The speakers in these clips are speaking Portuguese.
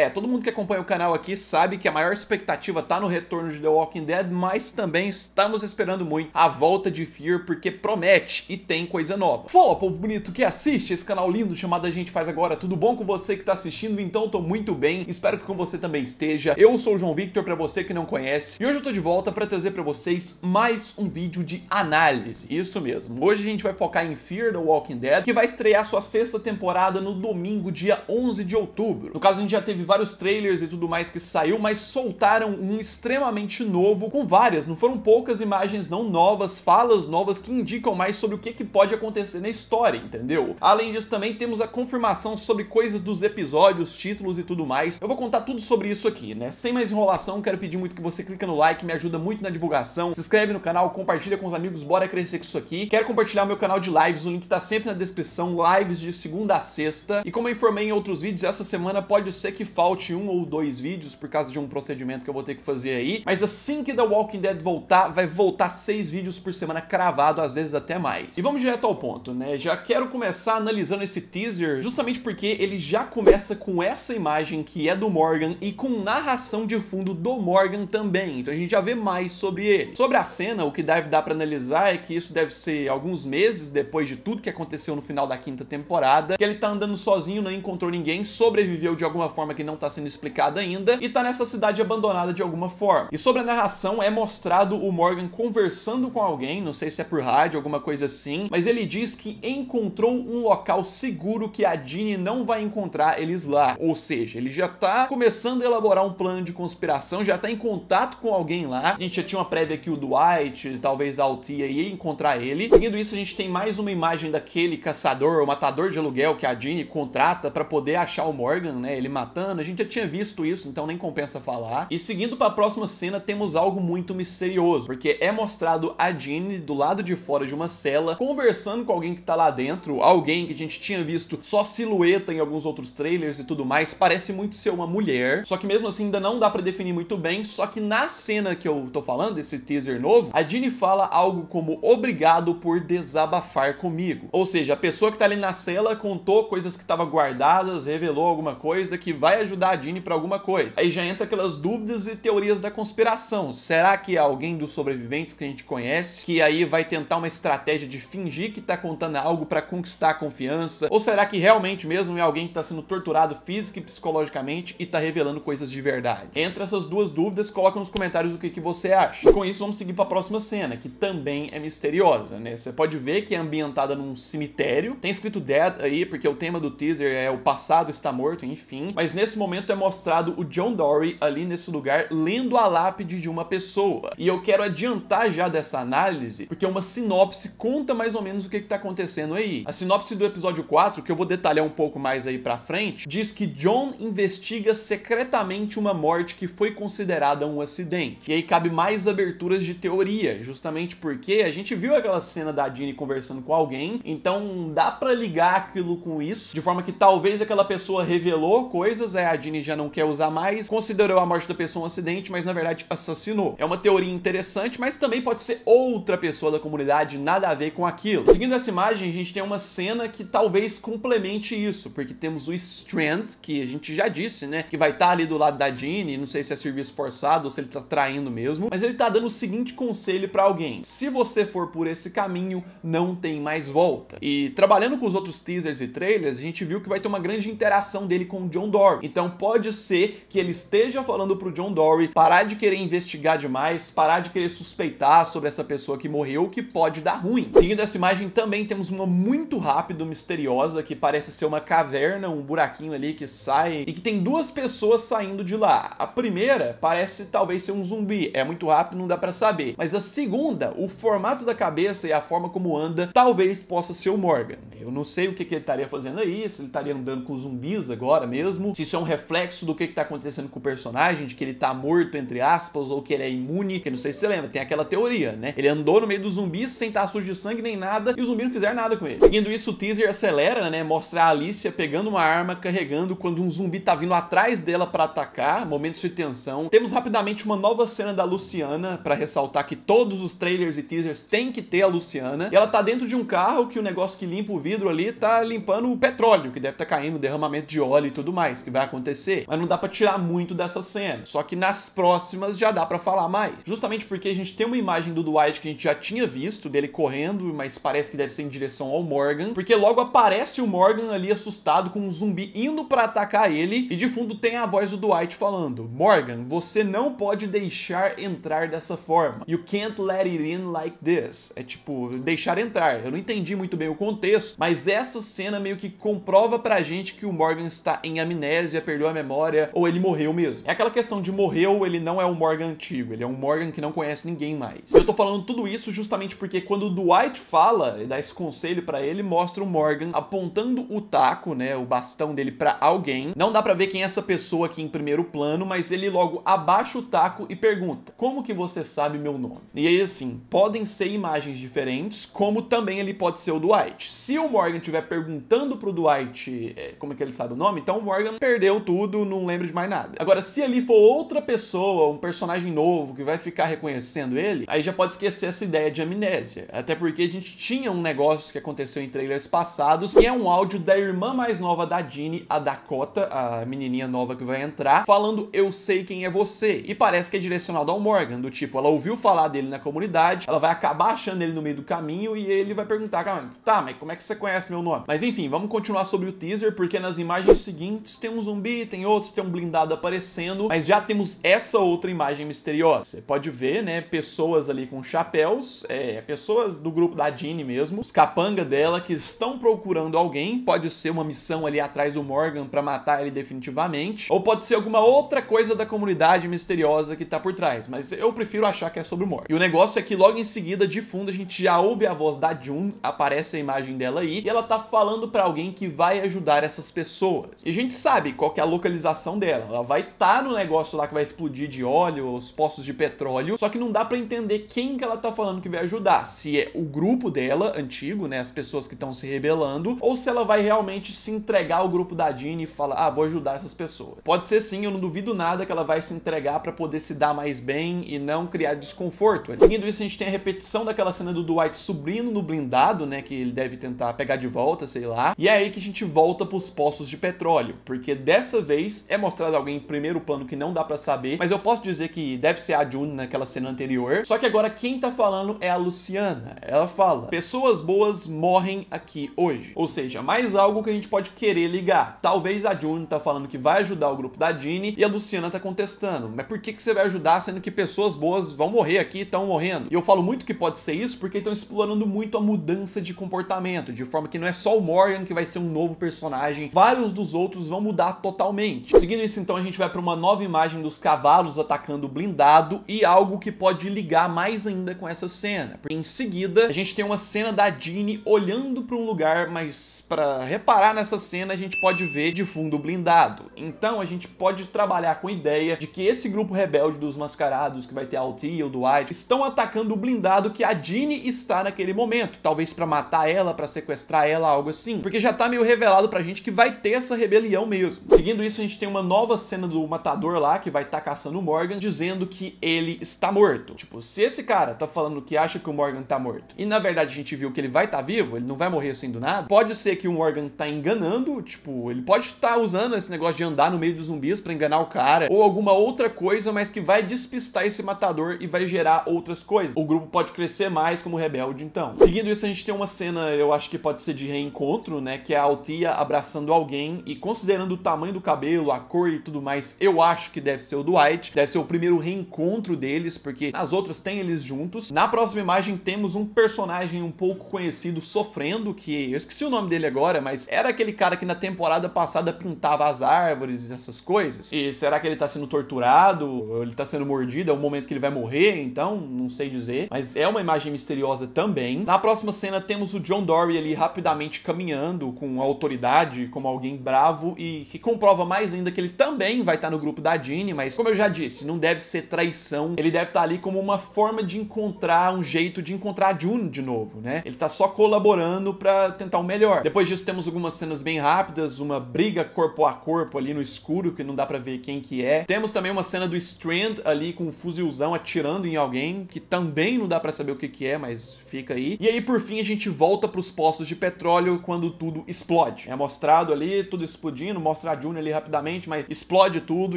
É, todo mundo que acompanha o canal aqui sabe que a maior expectativa tá no retorno de The Walking Dead, mas também estamos esperando muito a volta de Fear, porque promete e tem coisa nova. Fala, povo bonito que assiste esse canal lindo chamado A Gente Faz Agora, tudo bom com você que tá assistindo? Então tô muito bem, espero que com você também esteja. Eu sou o João Victor, pra você que não conhece, e hoje eu tô de volta pra trazer pra vocês mais um vídeo de análise, isso mesmo. Hoje a gente vai focar em Fear The Walking Dead, que vai estrear sua sexta temporada no domingo, dia 11 de outubro. No caso, a gente já teve vários trailers e tudo mais que saiu, mas soltaram um extremamente novo, com várias, não foram poucas imagens não novas, falas novas que indicam mais sobre o que, que pode acontecer na história, entendeu? Além disso, também temos a confirmação sobre coisas dos episódios, títulos e tudo mais. Eu vou contar tudo sobre isso aqui, né? Sem mais enrolação, quero pedir muito que você clica no like, me ajuda muito na divulgação, se inscreve no canal, compartilha com os amigos, bora crescer com isso aqui. Quero compartilhar meu canal de lives, o link tá sempre na descrição, lives de segunda a sexta. E como eu informei em outros vídeos, essa semana pode ser que falte um ou dois vídeos por causa de um procedimento que eu vou ter que fazer aí. Mas assim que The Walking Dead voltar, vai voltar seis vídeos por semana cravado, às vezes até mais. E vamos direto ao ponto, né? Já quero começar analisando esse teaser justamente porque ele já começa com essa imagem que é do Morgan e com narração de fundo do Morgan também. Então a gente já vê mais sobre ele. Sobre a cena, o que deve dar para analisar é que isso deve ser alguns meses depois de tudo que aconteceu no final da quinta temporada, que ele tá andando sozinho, não encontrou ninguém, sobreviveu de alguma forma que não está sendo explicada ainda, e está nessa cidade abandonada de alguma forma. E sobre a narração é mostrado o Morgan conversando com alguém, não sei se é por rádio, alguma coisa assim, mas ele diz que encontrou um local seguro que a Dini não vai encontrar eles lá. Ou seja, ele já está começando a elaborar um plano de conspiração, já está em contato com alguém lá. A gente já tinha uma prévia que o Dwight, talvez a Altia ia encontrar ele. Seguindo isso, a gente tem mais uma imagem daquele caçador ou matador de aluguel que a Dini contrata para poder achar o Morgan, né? Ele matando a gente já tinha visto isso, então nem compensa falar. E seguindo para a próxima cena, temos algo muito misterioso, porque é mostrado a Jenny do lado de fora de uma cela, conversando com alguém que tá lá dentro, alguém que a gente tinha visto só silhueta em alguns outros trailers e tudo mais, parece muito ser uma mulher, só que mesmo assim ainda não dá para definir muito bem, só que na cena que eu tô falando, esse teaser novo, a Jenny fala algo como obrigado por desabafar comigo. Ou seja, a pessoa que tá ali na cela contou coisas que estavam guardadas, revelou alguma coisa que vai ajudar a Dini para alguma coisa. Aí já entra aquelas dúvidas e teorias da conspiração. Será que é alguém dos sobreviventes que a gente conhece que aí vai tentar uma estratégia de fingir que tá contando algo para conquistar a confiança? Ou será que realmente mesmo é alguém que tá sendo torturado física e psicologicamente e tá revelando coisas de verdade? Entre essas duas dúvidas, coloca nos comentários o que, que você acha. E com isso, vamos seguir para a próxima cena, que também é misteriosa, né? Você pode ver que é ambientada num cemitério. Tem escrito Dead aí, porque o tema do teaser é o passado está morto, enfim. Mas nesse nesse momento é mostrado o John Dory ali nesse lugar lendo a lápide de uma pessoa. E eu quero adiantar já dessa análise, porque uma sinopse conta mais ou menos o que, que tá acontecendo aí. A sinopse do episódio 4, que eu vou detalhar um pouco mais aí pra frente, diz que John investiga secretamente uma morte que foi considerada um acidente. E aí cabe mais aberturas de teoria, justamente porque a gente viu aquela cena da Dini conversando com alguém, então dá para ligar aquilo com isso, de forma que talvez aquela pessoa revelou coisas é, a Yadine já não quer usar mais, considerou a morte da pessoa um acidente, mas na verdade assassinou. É uma teoria interessante, mas também pode ser outra pessoa da comunidade, nada a ver com aquilo. Seguindo essa imagem, a gente tem uma cena que talvez complemente isso, porque temos o Strand, que a gente já disse, né, que vai estar tá ali do lado da Jeanne, não sei se é serviço forçado ou se ele tá traindo mesmo, mas ele tá dando o seguinte conselho para alguém. Se você for por esse caminho, não tem mais volta. E trabalhando com os outros teasers e trailers, a gente viu que vai ter uma grande interação dele com o John Dory. Então pode ser que ele esteja falando pro John Dory parar de querer investigar demais, parar de querer suspeitar sobre essa pessoa que morreu, que pode dar ruim. Seguindo essa imagem também temos uma muito rápido misteriosa que parece ser uma caverna, um buraquinho ali que sai e que tem duas pessoas saindo de lá. A primeira parece talvez ser um zumbi, é muito rápido, não dá para saber. Mas a segunda, o formato da cabeça e a forma como anda, talvez possa ser o Morgan. Eu não sei o que, que ele estaria fazendo aí, se ele estaria andando com zumbis agora mesmo, se isso é um reflexo do que, está acontecendo com o personagem, de que ele está morto, entre aspas, ou que ele é imune, que não sei se você lembra, tem aquela teoria, né? Ele andou no meio dos zumbis sem estar tá sujo de sangue nem nada, e os zumbis não fizeram nada com ele. Seguindo isso, o teaser acelera, né? Mostra a Alicia pegando uma arma, carregando quando um zumbi está vindo atrás dela para atacar, momentos de tensão. Temos rapidamente uma nova cena da Luciana, para ressaltar que todos os trailers e teasers têm que ter a Luciana, e ela tá dentro de um carro que o negócio que limpa o vidro ali tá limpando o petróleo, que deve estar tá caindo, derramamento de óleo e tudo mais, que vai acontecer, mas não dá para tirar muito dessa cena. Só que nas próximas já dá para falar mais. Justamente porque a gente tem uma imagem do Dwight que a gente já tinha visto, dele correndo, mas parece que deve ser em direção ao Morgan, porque logo aparece o Morgan ali assustado com um zumbi indo para atacar ele e de fundo tem a voz do Dwight falando: "Morgan, você não pode deixar entrar dessa forma. You can't let it in like this." É tipo, deixar entrar. Eu não entendi muito bem o contexto, mas essa cena meio que comprova pra gente que o Morgan está em amnésia amnésia, perdeu a memória, ou ele morreu mesmo. É aquela questão de morreu, ele não é um Morgan antigo, ele é um Morgan que não conhece ninguém mais. Eu tô falando tudo isso justamente porque quando o Dwight fala e dá esse conselho para ele, mostra o Morgan apontando o taco, né, o bastão dele para alguém. Não dá para ver quem é essa pessoa aqui em primeiro plano, mas ele logo abaixa o taco e pergunta: "Como que você sabe meu nome?". E aí assim, podem ser imagens diferentes, como também ele pode ser o Dwight. Se o Morgan estiver perguntando pro Dwight, eh, como é que ele sabe o nome, então o Morgan perdeu perdeu tudo, não lembra de mais nada. Agora, se ali for outra pessoa, um personagem novo que vai ficar reconhecendo ele, aí já pode esquecer essa ideia de amnésia. Até porque a gente tinha um negócio que aconteceu em trailers passados, que é um áudio da irmã mais nova da Jeannie, a Dakota, a menininha nova que vai entrar, falando eu sei quem é você. E parece que é direcionado ao Morgan, do tipo, ela ouviu falar dele na comunidade, ela vai acabar achando ele no meio do caminho e ele vai perguntar, tá, mas como é que você conhece meu nome? Mas enfim, vamos continuar sobre o teaser, porque nas imagens seguintes temos zumbi, tem outro, tem um blindado aparecendo, mas já temos essa outra imagem misteriosa. Você pode ver, né, pessoas ali com chapéus, é, pessoas do grupo da Jeanne mesmo, os capanga dela que estão procurando alguém, pode ser uma missão ali atrás do Morgan para matar ele definitivamente, ou pode ser alguma outra coisa da comunidade misteriosa que tá por trás, mas eu prefiro achar que é sobre o Morgan. E o negócio é que logo em seguida, de fundo, a gente já ouve a voz da June, aparece a imagem dela aí, e ela tá falando para alguém que vai ajudar essas pessoas. E a gente sabe qual que é a localização dela. Ela vai estar tá no negócio lá que vai explodir de óleo, os poços de petróleo, só que não dá para entender quem que ela tá falando que vai ajudar, se é o grupo dela antigo, né, as pessoas que estão se rebelando, ou se ela vai realmente se entregar ao grupo da Jean e falar, ah, vou ajudar essas pessoas. Pode ser sim, eu não duvido nada que ela vai se entregar para poder se dar mais bem e não criar desconforto. Seguindo isso, a gente tem a repetição daquela cena do Dwight subindo no blindado, né, que ele deve tentar pegar de volta, sei lá, e é aí que a gente volta pros poços de petróleo, porque dessa vez é mostrado alguém em primeiro plano que não dá pra saber, mas eu posso dizer que deve ser a June naquela cena anterior. Só que agora quem tá falando é a Luciana. Ela fala, pessoas boas morrem aqui hoje. Ou seja, mais algo que a gente pode querer ligar. Talvez a June tá falando que vai ajudar o grupo da Jeannie e a Luciana tá contestando. Mas por que, que você vai ajudar sendo que pessoas boas vão morrer aqui e estão morrendo? E eu falo muito que pode ser isso porque estão explorando muito a mudança de comportamento, de forma que não é só o Morgan que vai ser um novo personagem, vários dos outros vão mudar totalmente. Seguindo isso, então, a gente vai para uma nova imagem dos cavalos atacando o blindado e algo que pode ligar mais ainda com essa cena. Porque em seguida, a gente tem uma cena da Jeanne olhando para um lugar, mas para reparar nessa cena, a gente pode ver de fundo o blindado. Então, a gente pode trabalhar com a ideia de que esse grupo rebelde dos mascarados, que vai ter a e o Dwight, estão atacando o blindado que a Jeanne está naquele momento. Talvez para matar ela, para sequestrar ela, algo assim. Porque já tá meio revelado pra gente que vai ter essa rebelião mesmo. Seguindo isso, a gente tem uma nova cena do matador lá, que vai estar tá caçando o Morgan, dizendo que ele está morto. Tipo, se esse cara tá falando que acha que o Morgan tá morto, e na verdade a gente viu que ele vai estar tá vivo, ele não vai morrer assim do nada, pode ser que o Morgan tá enganando, tipo, ele pode estar tá usando esse negócio de andar no meio dos zumbis para enganar o cara, ou alguma outra coisa, mas que vai despistar esse matador e vai gerar outras coisas. O grupo pode crescer mais como rebelde, então. Seguindo isso, a gente tem uma cena, eu acho que pode ser de reencontro, né, que é a Altia abraçando alguém e considerando o tamanho tamanho do cabelo, a cor e tudo mais, eu acho que deve ser o Dwight. Deve ser o primeiro reencontro deles, porque nas outras tem eles juntos. Na próxima imagem temos um personagem um pouco conhecido sofrendo, que eu esqueci o nome dele agora, mas era aquele cara que na temporada passada pintava as árvores e essas coisas. E será que ele tá sendo torturado? Ele tá sendo mordido? É o momento que ele vai morrer? Então, não sei dizer. Mas é uma imagem misteriosa também. Na próxima cena temos o John Dory ali rapidamente caminhando com autoridade, como alguém bravo e que que comprova mais ainda que ele também vai estar tá no grupo da Jeannie, mas como eu já disse, não deve ser traição, ele deve estar tá ali como uma forma de encontrar um jeito de encontrar a June de novo, né? Ele tá só colaborando para tentar o melhor. Depois disso temos algumas cenas bem rápidas, uma briga corpo a corpo ali no escuro, que não dá para ver quem que é. Temos também uma cena do Strand ali com um fuzilzão atirando em alguém, que também não dá para saber o que que é, mas fica aí. E aí por fim a gente volta para os postos de petróleo quando tudo explode. É mostrado ali tudo explodindo, mostra mostrar a ali rapidamente, mas explode tudo,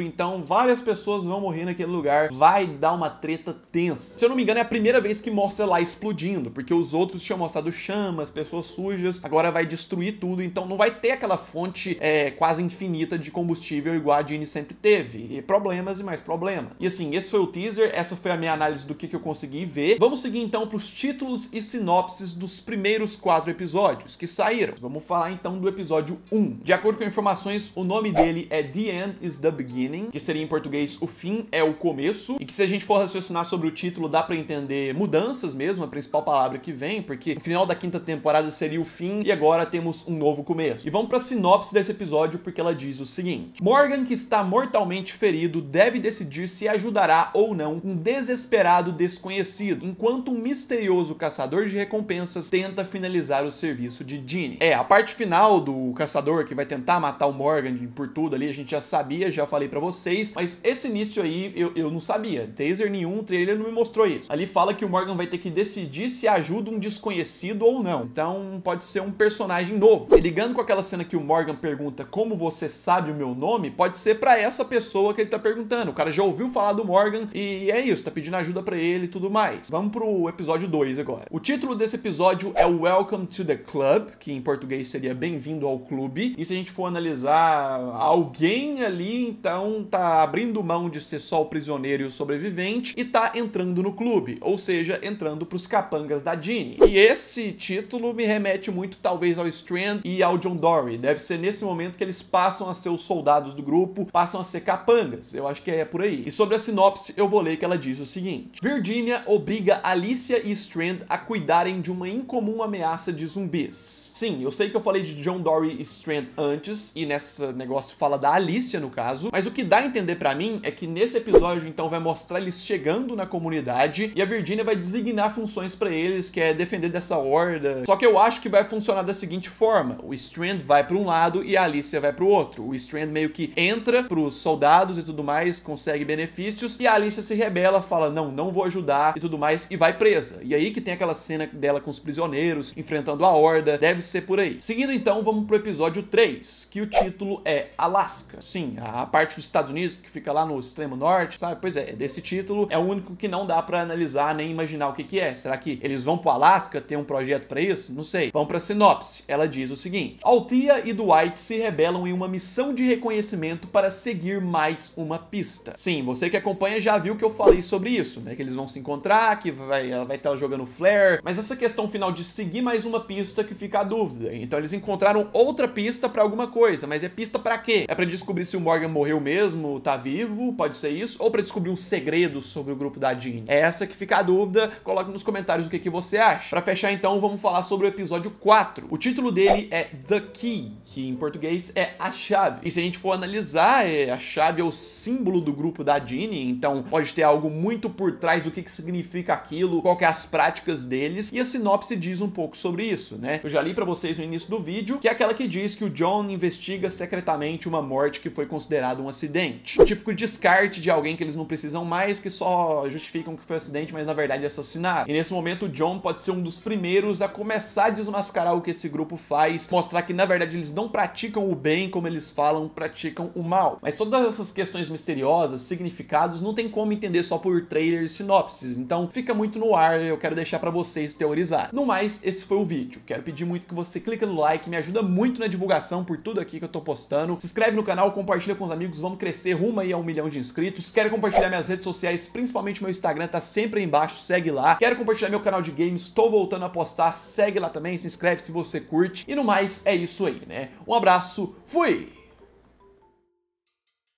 então várias pessoas vão morrer naquele lugar, vai dar uma treta tensa. Se eu não me engano, é a primeira vez que mostra lá explodindo, porque os outros tinham mostrado chamas, pessoas sujas, agora vai destruir tudo, então não vai ter aquela fonte é, quase infinita de combustível igual a Gene sempre teve, e problemas e mais problemas. E assim, esse foi o teaser, essa foi a minha análise do que, que eu consegui ver. Vamos seguir então para os títulos e sinopses dos primeiros quatro episódios que saíram. Vamos falar então do episódio 1. De acordo com informações, o o nome dele é The End is the Beginning, que seria em português O Fim é o Começo, e que se a gente for raciocinar sobre o título, dá para entender mudanças mesmo, a principal palavra que vem, porque o final da quinta temporada seria o fim e agora temos um novo começo. E vamos para a sinopse desse episódio porque ela diz o seguinte: Morgan, que está mortalmente ferido, deve decidir se ajudará ou não um desesperado desconhecido, enquanto um misterioso caçador de recompensas tenta finalizar o serviço de Ginny. É, a parte final do caçador que vai tentar matar o Morgan por tudo ali, a gente já sabia, já falei para vocês, mas esse início aí eu, eu não sabia. Taser nenhum, trailer não me mostrou isso. Ali fala que o Morgan vai ter que decidir se ajuda um desconhecido ou não. Então pode ser um personagem novo. E ligando com aquela cena que o Morgan pergunta como você sabe o meu nome, pode ser para essa pessoa que ele tá perguntando. O cara já ouviu falar do Morgan e é isso, tá pedindo ajuda para ele e tudo mais. Vamos pro episódio 2 agora. O título desse episódio é Welcome to the Club, que em português seria Bem-vindo ao Clube. E se a gente for analisar alguém ali então tá abrindo mão de ser só o prisioneiro e o sobrevivente e tá entrando no clube, ou seja, entrando pros capangas da Jeanne. E esse título me remete muito talvez ao Strand e ao John Dory. Deve ser nesse momento que eles passam a ser os soldados do grupo, passam a ser capangas. Eu acho que é por aí. E sobre a sinopse, eu vou ler que ela diz o seguinte: Virginia obriga Alicia e Strand a cuidarem de uma incomum ameaça de zumbis. Sim, eu sei que eu falei de John Dory e Strand antes e nessa negócio fala da Alicia, no caso. Mas o que dá a entender para mim é que nesse episódio, então, vai mostrar eles chegando na comunidade e a Virginia vai designar funções para eles, que é defender dessa horda. Só que eu acho que vai funcionar da seguinte forma. O Strand vai para um lado e a Alicia vai para o outro. O Strand meio que entra pros soldados e tudo mais, consegue benefícios, e a Alicia se rebela, fala, não, não vou ajudar e tudo mais, e vai presa. E aí que tem aquela cena dela com os prisioneiros, enfrentando a horda, deve ser por aí. Seguindo então, vamos pro episódio 3, que o título é Alaska. Sim, a parte dos Estados Unidos que fica lá no extremo norte, sabe? Pois é, desse título é o único que não dá para analisar nem imaginar o que que é. Será que eles vão pro Alaska ter um projeto para isso? Não sei. Vamos para sinopse. Ela diz o seguinte: Althea e Dwight se rebelam em uma missão de reconhecimento para seguir mais uma pista. Sim, você que acompanha já viu que eu falei sobre isso, né? Que eles vão se encontrar, que vai, ela vai estar tá jogando flare, mas essa questão final de seguir mais uma pista que fica a dúvida. Então eles encontraram outra pista para alguma coisa, mas é pista pista para quê? É para descobrir se o Morgan morreu mesmo, tá vivo, pode ser isso, ou para descobrir um segredo sobre o grupo da Jean? É essa que fica a dúvida, coloque nos comentários o que, que você acha. Para fechar então, vamos falar sobre o episódio 4. O título dele é The Key, que em português é a chave. E se a gente for analisar, é, a chave é o símbolo do grupo da Jeannie, então pode ter algo muito por trás do que, que significa aquilo, qual que é as práticas deles, e a sinopse diz um pouco sobre isso, né? Eu já li para vocês no início do vídeo, que é aquela que diz que o John investiga secretamente uma morte que foi considerada um acidente. O típico descarte de alguém que eles não precisam mais, que só justificam que foi um acidente, mas na verdade é E nesse momento, o John pode ser um dos primeiros a começar a desmascarar o que esse grupo faz, mostrar que na verdade eles não praticam o bem como eles falam, praticam o mal. Mas todas essas questões misteriosas, significados, não tem como entender só por trailers e sinopses, então fica muito no ar, eu quero deixar para vocês teorizar. No mais, esse foi o vídeo. Quero pedir muito que você clica no like, me ajuda muito na divulgação por tudo aqui que eu tô postando se inscreve no canal, compartilha com os amigos, vamos crescer rumo aí a um milhão de inscritos. Quero compartilhar minhas redes sociais, principalmente meu Instagram, tá sempre aí embaixo, segue lá. Quero compartilhar meu canal de games, tô voltando a postar, segue lá também, se inscreve se você curte. E no mais, é isso aí, né? Um abraço, fui!